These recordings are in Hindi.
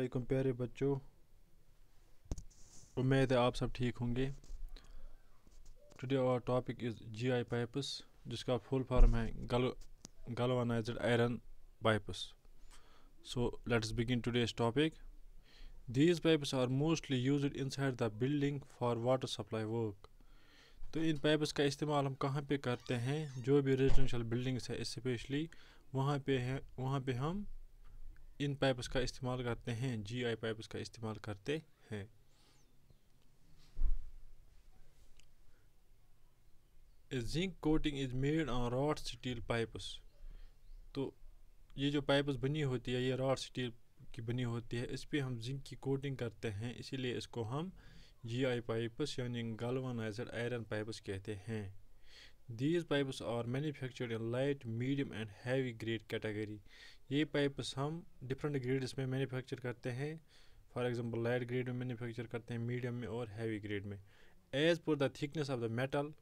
अल्लाम प्यारे बच्चों उम्मीद है आप सब ठीक होंगे today our topic is GI pipes जिसका फुल फॉर्म है gal galvanized iron pipes so let's begin today's topic these pipes are mostly used inside the building for water supply work तो इन पाइप्स का इस्तेमाल हम कहाँ पे करते हैं जो भी रेजिडेंशल बिल्डिंग्स है इस्पेशली वहाँ पे हैं वहाँ पे हम इन पाइप्स का इस्तेमाल करते हैं जी आई पाइप्स का इस्तेमाल करते हैं zinc coating is made on rod steel pipes तो ये जो पाइप्स बनी होती है ये रॉड स्टील की बनी होती है इस पर हम जिंक की कोटिंग करते हैं इसीलिए इसको हम जी आई पाइप्स यानी गलवानाइजर आयरन पाइप्स कहते हैं these pipes are manufactured in light medium and heavy grade category ये पाइप्स हम डिफरेंट ग्रेड्स में मैन्युफैक्चर करते हैं फॉर एग्जांपल लाइट ग्रेड में मैन्युफैक्चर करते हैं मीडियम में और हैवी ग्रेड में as per the thickness of the metal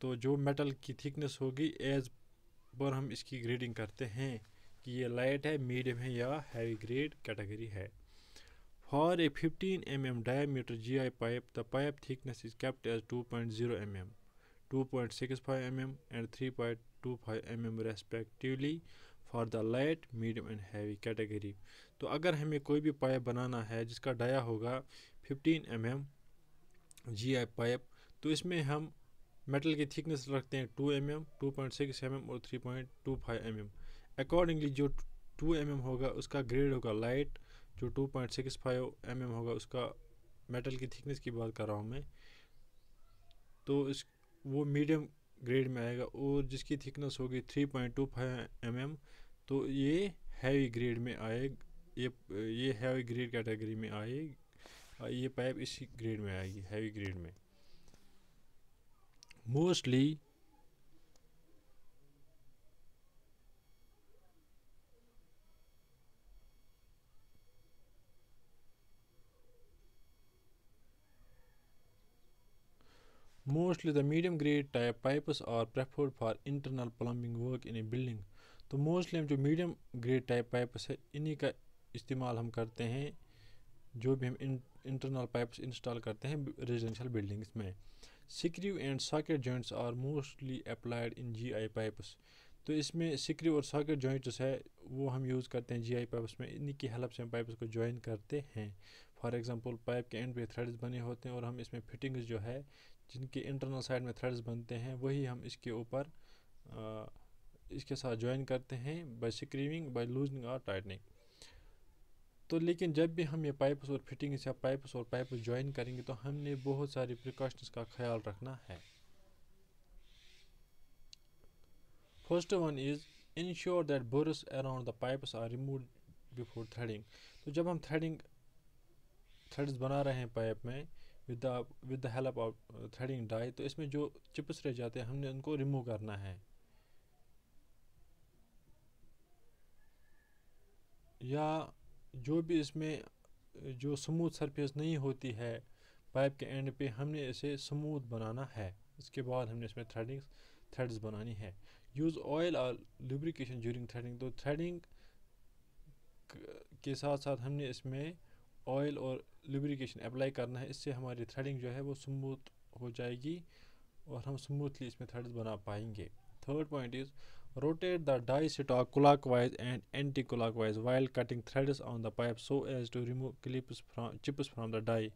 तो जो मेटल की थिकनेस होगी एज पर हम इसकी ग्रेडिंग करते हैं कि ये लाइट है मीडियम है या हैवी ग्रेड कैटेगरी है for a fifteen m m diameter G I pipe the pipe thickness is kept as two point m 2.65 mm and 3.25 mm respectively for the light medium and heavy category तो अगर हमें कोई भी पाइप बनाना है जिसका डाया होगा 15 m m G I pipe तो इसमें हम मेटल की थिकनेस रखते हैं 2 m m two point six m m और three point two five m m accordingly जो 2 एम mm होगा उसका ग्रेड होगा लाइट जो 2.65 point six five m m होगा उसका मेटल की थिकनेस की बात कर रहा हूँ मैं तो इस वो मीडियम ग्रेड में आएगा और जिसकी थिकनेस होगी three point two five m m तो ये हैवी ग्रेड में आए ये ये हैवी ग्रेड कैटेगरी में आए ये पाइप इसी ग्रेड में आएगी हैवी ग्रेड में mostly mostly the medium grade type pipes are preferred for internal plumbing work in a building तो मोस्टली हम जो मीडियम ग्रेड टाइप पाइप्स है इन्हीं का इस्तेमाल हम करते हैं जो भी हम इंटरनल पाइप्स इंस्टॉल करते हैं रेजिडेंशियल बिल्डिंग्स में screw and socket joints are mostly applied in G I pipes तो इसमें स्क्रू और सॉकेट जॉइंट्स है वो हम यूज़ करते हैं जी आई पाइप्स में इन्हीं की हेल्प से हम पाइप्स को जॉइन करते हैं फॉर एग्जांपल पाइप के एंड पे थ्रेड्स बने होते हैं और हम इसमें फिटिंग्स जो है जिनके इंटरनल साइड में थ्रेड्स बनते हैं वही हम इसके ऊपर इसके साथ ज्वाइन करते हैं बाय स्क्रीविंग बाय लूजनिंग और टाइटनिंग तो लेकिन जब भी हम ये पाइप्स और फिटिंग्स या पाइप्स और पाइप ज्वाइन करेंगे तो हमने बहुत सारी प्रिकॉशंस का ख्याल रखना है first one is ensure that burrs around the pipes are remove before threading तो जब हम थ्रेडिंग थ्रेड्स बना रहे हैं पाइप में with with the help of threading die तो इसमें जो चिप्स रह जाते हैं हमने उनको रिमूव करना है या जो भी इसमें जो स्मूथ सरफेस नहीं होती है पाइप के एंड पे हमने इसे स्मूथ बनाना है इसके बाद हमने इसमें थ्रेडिंग थ्रेड्स बनानी है यूज़ ऑयल और लुब्रिकेशन ज्यूरिंग थ्रेडिंग तो थ्रेडिंग के साथ साथ हमने इसमें ऑयल और लुब्रिकेशन अप्लाई करना है इससे हमारी थ्रेडिंग जो है वो स्मूथ हो जाएगी और हम स्मूथली इसमें थ्रेड्स बना पाएंगे third point is rotate the die the clockwise and anti clockwise while cutting threads on the pipe so as to remove clips from chips from the die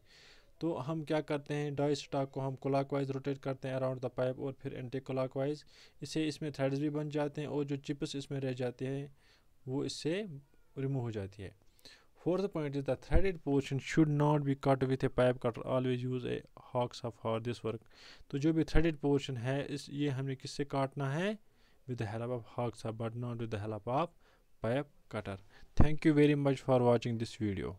तो हम क्या करते हैं डाई स्टॉक को हम क्लाक वाइज रोटेट करते हैं अराउंड द पाइप और फिर एंटी क्लाक वाइज इससे इसमें थ्रेड्स भी बन जाते हैं और जो चिप्स इसमें रह जाते हैं वो इससे रिमूव हो जाती है Fourth point is the threaded portion should not be cut with a pipe cutter. Always use a hacksaw for this work तो जो भी थ्रेडेड पोर्शन है इस ये हमने किससे काटना है with the help of hacksaw but not with the help of pipe cutter thank you very much for watching this video